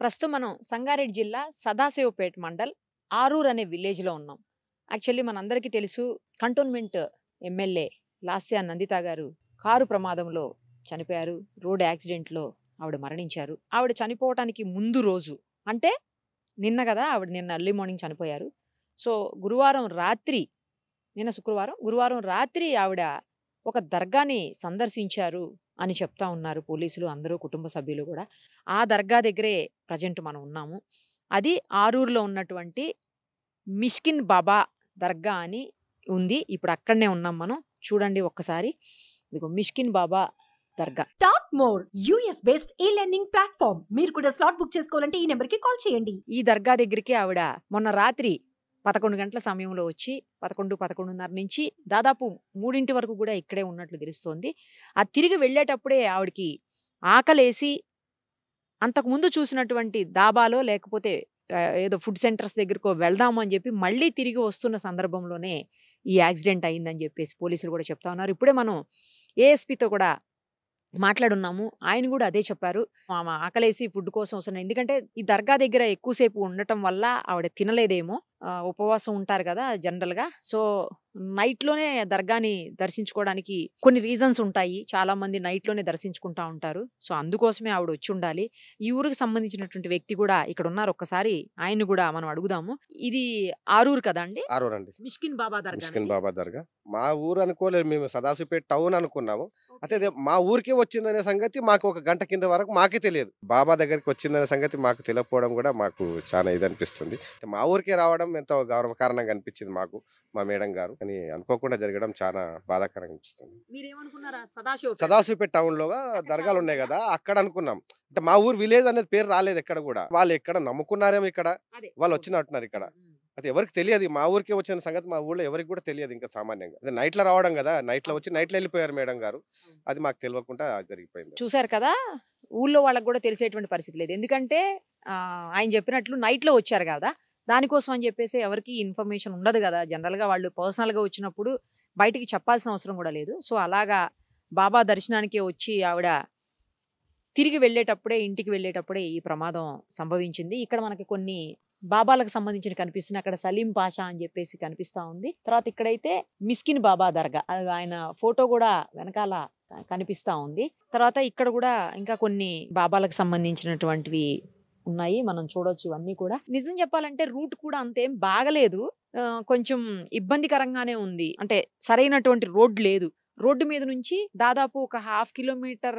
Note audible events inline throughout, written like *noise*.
ప్రస్తుతం మనం సంగారెడ్డి జిల్లా సదాశివపేట మండల్ ఆరూర్ అనే విలేజ్లో ఉన్నాం యాక్చువల్లీ మనందరికీ తెలుసు కంటోన్మెంట్ ఎమ్మెల్యే లాస్యా నందిత గారు కారు ప్రమాదంలో చనిపోయారు రోడ్ యాక్సిడెంట్లో ఆవిడ మరణించారు ఆవిడ చనిపోవటానికి ముందు రోజు అంటే నిన్న కదా ఆవిడ నిన్న ఎర్లీ మార్నింగ్ చనిపోయారు సో గురువారం రాత్రి నిన్న శుక్రవారం గురువారం రాత్రి ఆవిడ ఒక దర్గాని సందర్శించారు అని చెప్తా ఉన్నారు పోలీసులు అందరూ కుటుంబ సభ్యులు కూడా ఆ దర్గా దగ్గరే ప్రజెంట్ మనం ఉన్నాము అది ఆరూరులో ఉన్నటువంటి మిష్కిన్ బాబా దర్గా అని ఉంది ఇప్పుడు అక్కడనే ఉన్నాం మనం చూడండి ఒక్కసారి ఇదిగో Mishkin Baba Dargah top more US based e learning platform మీరు కూడా స్లాట్ బుక్ చేసుకోవాలంటే ఈ నెంబర్ కి కాల్ చేయండి ఈ దర్గా దగ్గరికి ఆవిడ మొన్న రాత్రి పదకొండు గంటల సమయంలో వచ్చి పదకొండు పదకొండున్నర నుంచి దాదాపు మూడింటి వరకు కూడా ఇక్కడే ఉన్నట్లు తెలుస్తోంది ఆ తిరిగి వెళ్ళేటప్పుడే ఆవిడకి ఆకలేసి అంతకుముందు చూసినటువంటి దాబాలో లేకపోతే ఏదో ఫుడ్ సెంటర్స్ దగ్గరకో వెళ్దామని చెప్పి మళ్ళీ తిరిగి వస్తున్న సందర్భంలోనే ఈ యాక్సిడెంట్ అయిందని చెప్పేసి పోలీసులు కూడా చెప్తా ఉన్నారు ఇప్పుడే మనం ఏఎస్పీతో కూడా మాట్లాడున్నాము ఆయన కూడా అదే చెప్పారు ఆమె ఆకలేసి ఫుడ్ కోసం వస్తున్నాయి ఎందుకంటే ఈ దర్గా దగ్గర ఎక్కువసేపు ఉండటం వల్ల ఆవిడ తినలేదేమో ఉపవాసం ఉంటారు కదా జనరల్గా సో నైట్లోనే దర్గాని దర్శించుకోవడానికి కొన్ని రీజన్స్ ఉంటాయి చాలామంది నైట్లోనే దర్శించుకుంటా ఉంటారు సో అందుకోసమే ఆవిడ వచ్చి ఉండాలి ఈ ఊరికి సంబంధించినటువంటి వ్యక్తి కూడా ఇక్కడ ఉన్నారు ఒక్కసారి ఆయన్ని కూడా మనం అడుగుదాము ఇది ఆరూరు కదా అండి ఆరూరు అండి మిష్కిన్ బాబా దర్గా మిష్కిన్ బాబా దర్గా మా ఊరు అనుకోలేదు మేము సదాశివపేట టౌన్ అనుకున్నాము అయితే మా ఊరికే వచ్చిందనే సంగతి మాకు ఒక గంట కింద వరకు మాకే తెలియదు బాబా దగ్గరికి వచ్చిందనే సంగతి మాకు తెలియకపోవడం కూడా మాకు చాలా ఇది అనిపిస్తుంది మా ఊరికే రావడం జరగడం ఎంతో గౌరవకారణంగా అనిపించింది మాకు మా మేడం గారు అని అనుకోకుండా జరగడం చాలా బాధాకరంగా అనిపిస్తుంది సదాశివపేట టౌన్ లోగా దర్గాలు ఉన్నాయి కదా అక్కడ అనుకున్నాం అంటే మా ఊరు విలేజ్ అనేది పేరు రాలేదు ఎక్కడ కూడా వాళ్ళు ఎక్కడ నమ్ముకున్నారేమో ఇక్కడ వాళ్ళు వచ్చినట్టున్నారు ఇక్కడ అది ఎవరికి తెలియదు మా ఊరికే వచ్చిన సంగతి మా ఊళ్ళో ఎవరికి కూడా తెలియదు ఇంకా సామాన్యంగా అదే నైట్లో రావడం కదా నైట్లో వచ్చి నైట్లో వెళ్ళిపోయారు మేడం గారు అది మాకు తెలియకుండా జరిగిపోయింది చూసారు కదా ఊళ్ళో వాళ్ళకి కూడా తెలిసేటువంటి పరిస్థితి లేదు ఎందుకంటే ఆయన చెప్పినట్లు నైట్లో వచ్చారు కదా దానికోసం అని చెప్పేసి ఎవరికి ఇన్ఫర్మేషన్ ఉండదు కదా జనరల్గా వాళ్ళు పర్సనల్గా వచ్చినప్పుడు బయటికి చెప్పాల్సిన అవసరం కూడా లేదు సో అలాగా బాబా దర్శనానికి వచ్చి ఆవిడ తిరిగి వెళ్ళేటప్పుడే ఇంటికి వెళ్ళేటప్పుడే ఈ ప్రమాదం సంభవించింది ఇక్కడ మనకి కొన్ని బాబాలకు సంబంధించిన కనిపిస్తుంది అక్కడ సలీం పాషా అని చెప్పేసి కనిపిస్తూ ఉంది తర్వాత ఇక్కడైతే మిస్కిన్ బాబా దర్గా ఆయన ఫోటో కూడా వెనకాల కనిపిస్తూ ఉంది తర్వాత ఇక్కడ కూడా ఇంకా కొన్ని బాబాలకు సంబంధించినటువంటివి ఉన్నాయి మనం చూడొచ్చు ఇవన్నీ కూడా నిజం చెప్పాలంటే రూట్ కూడా అంతేం బాగలేదు కొంచెం ఇబ్బందికరంగానే ఉంది అంటే సరైనటువంటి రోడ్డు లేదు రోడ్డు మీద నుంచి దాదాపు ఒక హాఫ్ కిలోమీటర్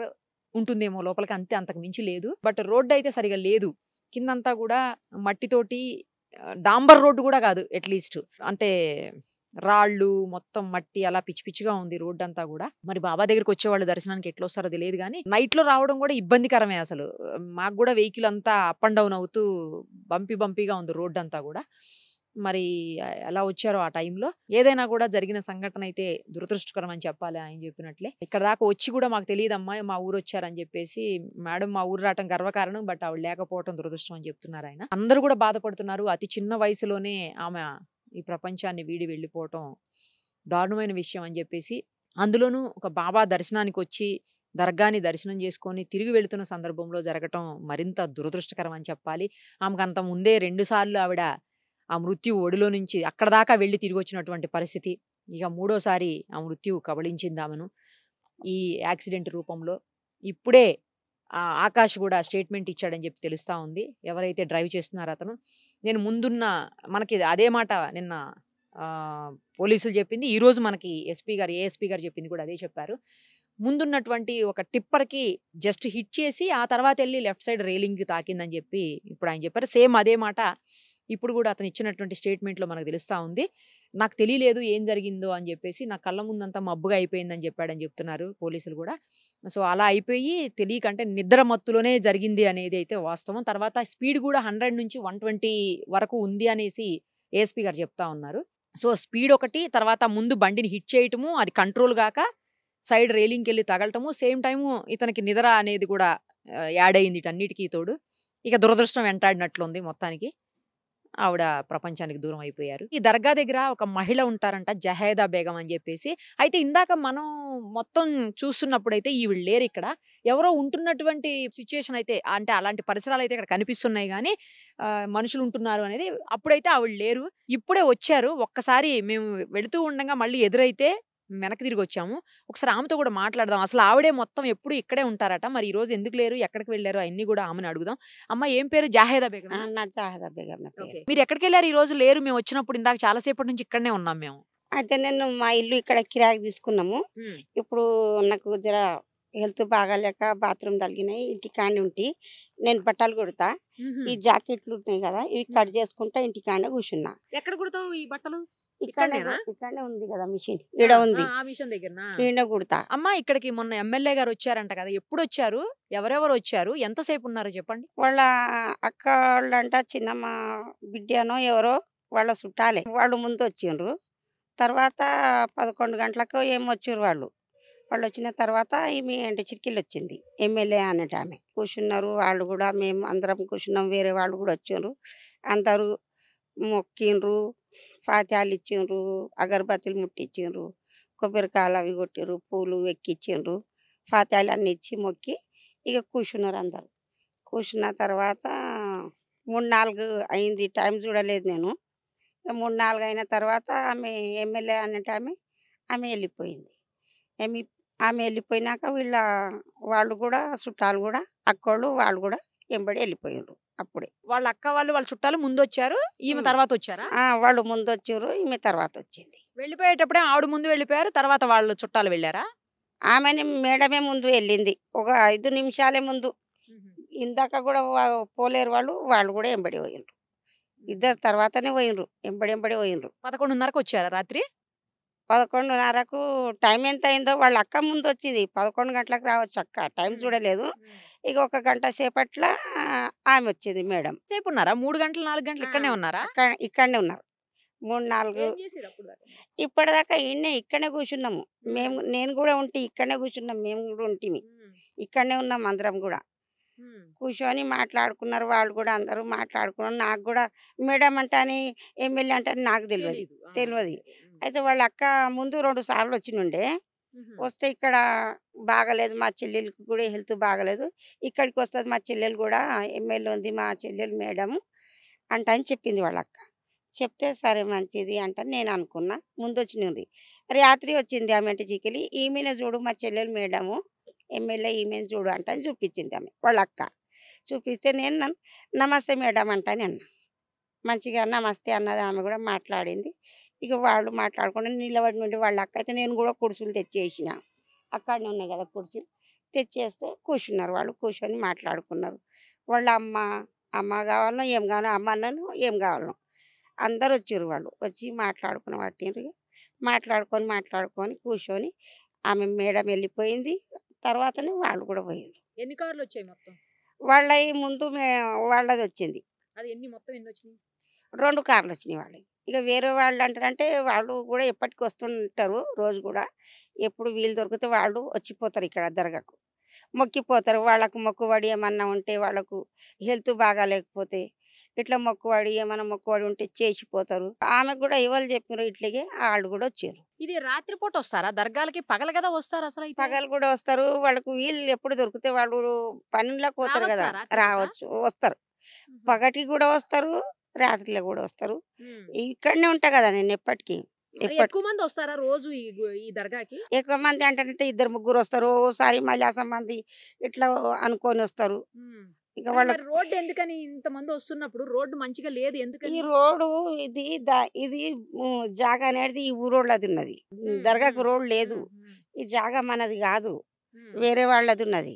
ఉంటుందేమో లోపలికి అంతే అంతకు మించి లేదు బట్ రోడ్డు అయితే సరిగా లేదు కిందంతా కూడా మట్టితోటి డాంబర్ రోడ్డు కూడా కాదు అట్లీస్ట్ అంటే రాళ్ళు మొత్తం మట్టి అలా పిచ్చి పిచ్చిగా ఉంది రోడ్ అంతా కూడా మరి బాబా దగ్గరికి వచ్చేవాళ్ళు దర్శనానికి ఎట్లా వస్తారో తెలియదు కానీ నైట్ లో రావడం కూడా ఇబ్బందికరమే అసలు మాకు కూడా వెహికల్ అంతా అప్ అండ్ డౌన్ అవుతూ బంపి బంపిగా ఉంది రోడ్ అంతా కూడా మరి ఎలా వచ్చారో ఆ టైంలో ఏదైనా కూడా జరిగిన సంఘటన అయితే దురదృష్టకరం అని చెప్పాలి ఆయన చెప్పినట్లే ఇక్కడ దాకా వచ్చి కూడా మాకు తెలియదు అమ్మాయి మా ఊరు వచ్చారని చెప్పేసి మేడం మా ఊరు రావటం గర్వకారణం బట్ ఆవిడ లేకపోవడం దురదృష్టం అని చెప్తున్నారు ఆయన అందరూ కూడా బాధపడుతున్నారు అతి చిన్న వయసులోనే ఆమె ఈ ప్రపంచాన్ని వీడి వెళ్ళిపోవటం దారుణమైన విషయం అని చెప్పేసి అందులోనూ ఒక బాబా దర్శనానికి వచ్చి దర్గాని దర్శనం చేసుకొని తిరిగి వెళుతున్న సందర్భంలో జరగటం మరింత దురదృష్టకరం అని చెప్పాలి ఆమెకు అంత ముందే రెండుసార్లు ఆవిడ ఆ మృత్యు ఒడిలో నుంచి అక్కడ దాకా వెళ్ళి తిరిగి వచ్చినటువంటి పరిస్థితి ఇక మూడోసారి ఆ మృత్యు కబళించింది ఆమెను ఈ యాక్సిడెంట్ రూపంలో ఇప్పుడే ఆకాష్ కూడా స్టేట్మెంట్ ఇచ్చాడని చెప్పి తెలుస్తూ ఉంది ఎవరైతే డ్రైవ్ చేస్తున్నారో అతను నేను ముందున్న మనకి అదే మాట నిన్న పోలీసులు చెప్పింది ఈరోజు మనకి ఎస్పీ గారు ఏఎస్పీ గారు చెప్పింది కూడా అదే చెప్పారు ముందున్నటువంటి ఒక టిప్పర్కి జస్ట్ హిట్ చేసి ఆ తర్వాత వెళ్ళి లెఫ్ట్ సైడ్ రైలింగ్కి తాకిందని చెప్పి ఇప్పుడు ఆయన చెప్పారు సేమ్ అదే మాట ఇప్పుడు కూడా అతను ఇచ్చినటువంటి స్టేట్మెంట్లో మనకు తెలుస్తూ ఉంది నాకు తెలియలేదు ఏం జరిగిందో అని చెప్పేసి నా కళ్ళ ముందంతా మబ్బుగా అయిపోయిందని చెప్పాడని చెప్తున్నారు పోలీసులు కూడా సో అలా అయిపోయి తెలియకంటే నిద్ర మత్తులోనే జరిగింది అనేది అయితే వాస్తవం తర్వాత స్పీడ్ కూడా హండ్రెడ్ నుంచి వన్ ట్వంటీ వరకు ఉంది అనేసి ఏఎస్పీ గారు చెప్తా ఉన్నారు సో స్పీడ్ ఒకటి తర్వాత ముందు బండిని హిట్ చేయటము అది కంట్రోల్ కాక సైడ్ రైలింగ్కి వెళ్ళి తగలటము సేమ్ టైము ఇతనికి నిద్ర అనేది కూడా యాడ్ అయింది ఇటన్నిటికీ తోడు ఇక దురదృష్టం వెంటాడినట్లుంది మొత్తానికి ఆవిడ ప్రపంచానికి దూరం అయిపోయారు ఈ దర్గా దగ్గర ఒక మహిళ ఉంటారంట జహేదా బేగం అని చెప్పేసి అయితే ఇందాక మనం మొత్తం చూస్తున్నప్పుడు అయితే ఈ లేరు ఇక్కడ ఎవరో ఉంటున్నటువంటి సిచ్యుయేషన్ అయితే అంటే అలాంటి పరిసరాలు అయితే ఇక్కడ కనిపిస్తున్నాయి కానీ మనుషులు ఉంటున్నారు అనేది అప్పుడైతే ఆవిడ లేరు ఇప్పుడే వచ్చారు ఒక్కసారి మేము వెళుతూ ఉండగా మళ్ళీ ఎదురైతే వెనక్కి తిరిగి వచ్చాము ఒకసారి ఆమెతో కూడా మాట్లాడదాం అసలు ఆవిడే మొత్తం ఎప్పుడు ఇక్కడే ఉంటారట మరి ఈ రోజు ఎందుకు లేరు ఎక్కడికి వెళ్ళారు అన్ని కూడా ఆమెను అడుగుదాం అమ్మ ఏం పేరు జాహేదా బేగం నా జాహేదా బేగం మీరు ఎక్కడికి వెళ్ళారు ఈ రోజు లేరు మేము వచ్చినప్పుడు ఇందాక చాలాసేపటి నుంచి ఇక్కడనే ఉన్నాం మేము అయితే నేను మా ఇల్లు ఇక్కడ కిరాయి తీసుకున్నాము ఇప్పుడు నాకు జర హెల్త్ బాగాలేక బాత్రూమ్ తగిలినాయి ఇంటికాడ ఉంటి నేను బట్టలు కుడతా ఈ జాకెట్లు ఉన్నాయి కదా ఇవి కట్ చేసుకుంటా ఇంటికాడ కూర్చున్నా ఎక్కడ కుడతావు ఈ బట్టలు ఇక్కడనే ఇక్కడనే ఉంది కదా మిషన్ ఇక్కడ ఉంది మిషన్ దగ్గర ఈడ కుడతా అమ్మ ఇక్కడికి మొన్న ఎమ్మెల్యే గారు వచ్చారంట కదా ఎప్పుడు వచ్చారు ఎవరెవరు వచ్చారు ఎంతసేపు ఉన్నారు చెప్పండి వాళ్ళ అక్క వాళ్ళంట చిన్నమ్మ బిడ్డనో ఎవరో వాళ్ళ చుట్టాలే వాళ్ళు ముందు వచ్చిండ్రు తర్వాత పదకొండు గంటలకు ఏం వచ్చారు వాళ్ళు వాళ్ళు వచ్చిన తర్వాత ఈమె అంటే చిరికిలు వచ్చింది ఎమ్మెల్యే అనేట ఆమె కూర్చున్నారు వాళ్ళు కూడా మేము అందరం కూర్చున్నాం వేరే వాళ్ళు కూడా వచ్చారు అందరూ మొక్కిండ్రు పాత్యాలు ఇచ్చిండ్రు అగరబత్తులు ముట్టించిండ్రు కొబ్బరికాయలు అవి కొట్టిండ్రు పూలు ఎక్కిచ్చిండ్రు పాత్యాలు అన్నీ ఇచ్చి మొక్కి ఇక కూర్చున్నారు అందరు కూర్చున్న తర్వాత మూడు నాలుగు అయింది టైం చూడలేదు నేను మూడు నాలుగు అయిన తర్వాత ఆమె ఎమ్మెల్యే అన్నట్టు ఆమె ఆమె వెళ్ళిపోయింది ఏమి ఆమె వెళ్ళిపోయినాక వీళ్ళ వాళ్ళు కూడా చుట్టాలు కూడా అక్కోళ్ళు వాళ్ళు కూడా వెంబడి వెళ్ళిపోయినారు అప్పుడే వాళ్ళ అక్క వాళ్ళు వాళ్ళ చుట్టాలు ముందు వచ్చారు ఈమె తర్వాత వచ్చారా ఆ, వాళ్ళు ముందు వచ్చారు ఈమె తర్వాత వచ్చింది వెళ్ళిపోయేటప్పుడే ఆవిడ ముందు వెళ్ళిపోయారు తర్వాత వాళ్ళు చుట్టాలు వెళ్ళారా ఆమెని మేడమే ముందు వెళ్ళింది ఒక ఐదు నిమిషాలే ముందు ఇందాక కూడా పోలేరు వాళ్ళు వాళ్ళు కూడా ఎంబడి పోయినరు ఇద్దరు తర్వాతనే పోయినరు ఎంబడి ఎంబడి పోయినరు పదకొండున్నరకు వచ్చారా రాత్రి పదకొండున్నరకు టైం ఎంత అయిందో వాళ్ళ అక్క ముందు వచ్చింది పదకొండు గంటలకు రావచ్చు అక్క టైం చూడలేదు ఇక ఒక గంట సేపట్ల ఆమె వచ్చింది మేడం సేపు ఉన్నారా మూడు గంటలు నాలుగు గంటలు ఇక్కడనే ఉన్నారా ఇక్కడనే ఉన్నారు మూడు నాలుగు ఇప్పటిదాకా ఈయనే ఇక్కడనే కూర్చున్నాము మేము నేను కూడా ఉంటే ఇక్కడనే కూర్చున్నాం మేము కూడా ఉంటిమి ఇక్కడనే ఉన్నాం అందరం కూడా కూర్చొని మాట్లాడుకున్నారు వాళ్ళు కూడా అందరూ మాట్లాడుకున్నారు నాకు కూడా మేడం అంటే అని ఎమ్మెల్యే అంటే నాకు తెలియదు తెలియదు అయితే వాళ్ళ అక్క ముందు రెండు సార్లు వచ్చినుండే వస్తే ఇక్కడ బాగలేదు మా చెల్లెలకి కూడా హెల్త్ బాగలేదు ఇక్కడికి వస్తుంది మా చెల్లెలు కూడా ఎమ్మెల్యే ఉంది మా చెల్లెలు మేడం అంట అని చెప్పింది వాళ్ళ అక్క చెప్తే సరే మంచిది అంట నేను అనుకున్నా ముందు వచ్చినది రాత్రి వచ్చింది ఆమె అంటే చికెలి ఈమెను చూడు మా చెల్లెలు మేడము ఎమ్మెల్యే ఈమెను చూడు అంట అని చూపించింది ఆమె వాళ్ళ అక్క చూపిస్తే నేను నమస్తే మేడం అంటాను అన్నా మంచిగా నమస్తే అన్నది ఆమె కూడా మాట్లాడింది ఇక వాళ్ళు మాట్లాడుకుంటే నిలబడి నుండి వాళ్ళ అక్క అయితే నేను కూడా కుర్చీలు తెచ్చేసిన అక్కడనే ఉన్నాయి కదా కుర్చీలు తెచ్చేస్తే కూర్చున్నారు వాళ్ళు కూర్చొని మాట్లాడుకున్నారు వాళ్ళ అమ్మ అమ్మ కావాలనో ఏం కావాలో అమ్మ అన్నను ఏం కావాలనో అందరు వచ్చారు వాళ్ళు వచ్చి మాట్లాడుకుని పట్టిండ్రు మాట్లాడుకొని మాట్లాడుకొని కూర్చొని ఆమె మేడం వెళ్ళిపోయింది తర్వాతనే వాళ్ళు కూడా పోయారు ఎన్ని కార్లు వచ్చాయి మొత్తం వాళ్ళ ముందు వాళ్ళది వచ్చింది అది ఎన్ని మొత్తం ఎన్ని వచ్చినాయి రెండు కార్లు వచ్చినాయి వాళ్ళు ఇక వేరే వాళ్ళు అంటారంటే వాళ్ళు కూడా ఎప్పటికీ వస్తుంటారు రోజు కూడా ఎప్పుడు వీలు దొరికితే వాళ్ళు వచ్చిపోతారు ఇక్కడ దర్గాకు మొక్కిపోతారు వాళ్ళకు మొక్కుబడి ఏమన్నా ఉంటే వాళ్ళకు హెల్త్ బాగా లేకపోతే ఇట్లా మొక్కువాడి ఏమైనా మొక్కువాడి ఉంటే చేసిపోతారు ఆమె కూడా ఇవాళ చెప్పినారు ఇట్లాగే వాళ్ళు కూడా వచ్చారు ఇది రాత్రిపూట వస్తారా దర్గాలకి పగలు కదా వస్తారు అసలు పగలు కూడా వస్తారు వాళ్ళకు వీళ్ళు ఎప్పుడు దొరికితే వాళ్ళు పనిలోకి పోతారు కదా రావచ్చు వస్తారు పగటి కూడా వస్తారు రాత్రిలో కూడా వస్తారు ఇక్కడనే ఉంటా కదా నేను ఎప్పటికీ ఎక్కువ మంది వస్తారా రోజు ఈ దర్గాకి ఎక్కువ మంది అంటే ఇద్దరు ముగ్గురు వస్తారు ఓసారి మళ్ళీ మంది ఇట్లా అనుకొని వస్తారు ఇక వాళ్ళు రోడ్డు ఎందుకని ఇంత మంది వస్తున్నప్పుడు రోడ్డు మంచిగా లేదు ఎందుకని ఈ రోడ్డు ఇది ఇది జాగా అనేది ఈ ఊరోళ్ళది ఉన్నది దర్గాకు రోడ్డు లేదు ఈ జాగా మనది కాదు వేరే వాళ్ళది ఉన్నది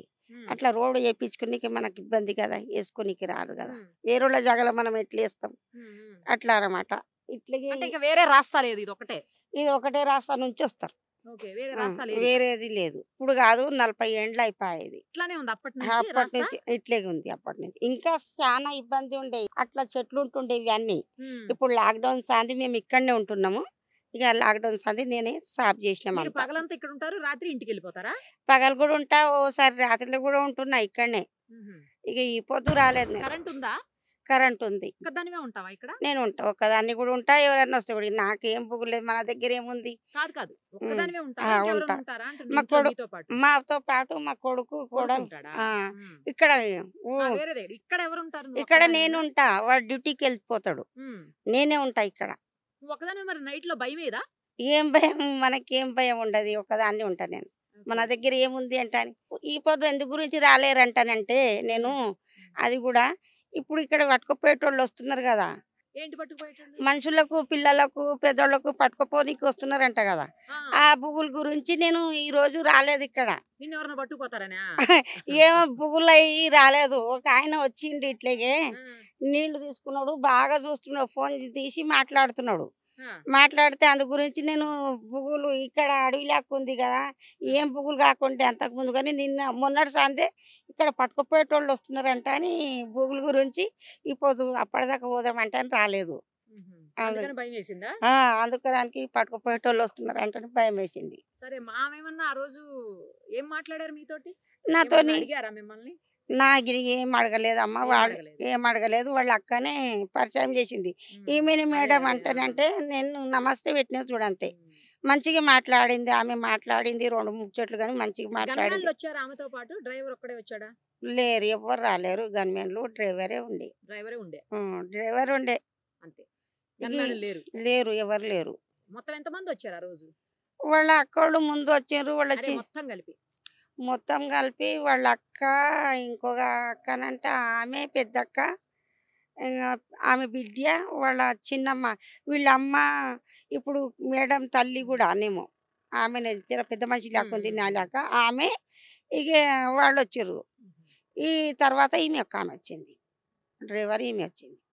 అట్లా రోడ్డు వేయించుకునేకి మనకి ఇబ్బంది కదా వేసుకునికి రాదు కదా వేరే జగల మనం ఎట్లా వేస్తాం అట్లా అనమాట ఇట్లా వేరే రాస్తా లేదు ఇది ఒకటే ఇది ఒకటే రాస్తా నుంచి వస్తారు వేరేది లేదు ఇప్పుడు కాదు నలభై ఏండ్లు అయిపోయేది అప్పటి నుంచి ఇట్లే ఉంది అప్పటి నుంచి ఇంకా చాలా ఇబ్బంది ఉండేవి అట్లా చెట్లు ఉంటుండేవి అన్ని ఇప్పుడు లాక్డౌన్ సాంది మేము ఇక్కడనే ఉంటున్నాము ఇక లాక్డౌన్ సంది నేనే సాఫ్ చేసిన పగలంతా ఇక్కడ ఉంటారు రాత్రి ఇంటికి వెళ్ళిపోతారా పగలు కూడా ఉంటా ఓసారి రాత్రిలో కూడా ఉంటున్నా ఇక్కడనే ఇక ఈ పొద్దు రాలేదు కరెంట్ ఉందా కరెంట్ ఉంది ఇక్కడ నేను ఉంటా ఒక్కదాన్ని కూడా ఉంటా ఎవరన్నా వస్తే కూడా నాకేం పొగలేదు మన దగ్గర ఏముంది కాదు మా కొడుకు మాతో పాటు మా కొడుకు కూడా ఇక్కడ ఇక్కడ నేను ఉంటా వాడు డ్యూటీకి వెళ్ళిపోతాడు నేనే ఉంటా ఇక్కడ ఒకదాని మరి నైట్ లో భయం ఏదా ఏం భయం మనకేం భయం ఉండదు ఒకదాన్ని ఉంటా నేను మన దగ్గర ఏముంది అంటాను ఈ పొద్దు ఎందుకు గురించి రాలేరంటానంటే నేను అది కూడా ఇప్పుడు ఇక్కడ పట్టుకుపోయేటోళ్ళు వస్తున్నారు కదా మనుషులకు పిల్లలకు పెద్దోళ్లకు పట్టుకుపోనీకి వస్తున్నారంట కదా ఆ పువ్వుల గురించి నేను ఈ రోజు రాలేదు ఇక్కడ పట్టుకుపోతారనే *laughs* ఏమో బుగులు అయ్యి రాలేదు ఒక ఆయన వచ్చిండు ఇట్లాగే నీళ్లు తీసుకున్నాడు బాగా చూస్తున్నాడు ఫోన్ తీసి మాట్లాడుతున్నాడు మాట్లాడితే అందు గురించి నేను పువ్వులు ఇక్కడ అడవి లేకుంది కదా ఏం పువ్వులు కాకుంటే అంతకుముందు కానీ నిన్న మొన్నటి సందే ఇక్కడ పట్టుకుపోయేటోళ్ళు వస్తున్నారంట అని పువ్వుల గురించి ఇప్పుడు అప్పటిదాకా పోదామంట అని రాలేదు అందుకరానికి పట్టుకుపోయేటోళ్ళు వస్తున్నారంట భయం వేసింది సరే మా మేమన్నా ఆ రోజు ఏం మాట్లాడారు మీతోటి నాతో మిమ్మల్ని నాకు ఏం అడగలేదు అమ్మ వాళ్ళు ఏం అడగలేదు వాళ్ళ అక్కనే పరిచయం చేసింది ఈమెని మేడం అంటేనంటే నేను నమస్తే పెట్టిన చూడంతే మంచిగా మాట్లాడింది ఆమె మాట్లాడింది రెండు ముచ్చట్లు కానీ మంచిగా మాట్లాడింది వచ్చారు ఆమెతో పాటు డ్రైవర్ ఒక్కడే వచ్చాడా లేరు ఎవరు రాలేరు గన్మెన్లు డ్రైవరే ఉండే డ్రైవరే ఉండే డ్రైవర్ ఉండే అంతే లేరు లేరు ఎవరు లేరు మొత్తం ఎంతమంది వచ్చారు ఆ రోజు వాళ్ళ అక్కళ్ళు ముందు వచ్చారు వాళ్ళ మొత్తం కలిపి మొత్తం కలిపి వాళ్ళ అక్క ఇంకొక అంటే ఆమె పెద్దక్క ఆమె బిడ్డ వాళ్ళ చిన్నమ్మ వీళ్ళమ్మ ఇప్పుడు మేడం తల్లి కూడా అనేమో ఆమె పెద్ద మనిషి లేకుంది లేక ఆమె ఇక వాళ్ళు వచ్చారు ఈ తర్వాత ఈమె ఒక్క ఆమె వచ్చింది డ్రైవర్ ఈమె వచ్చింది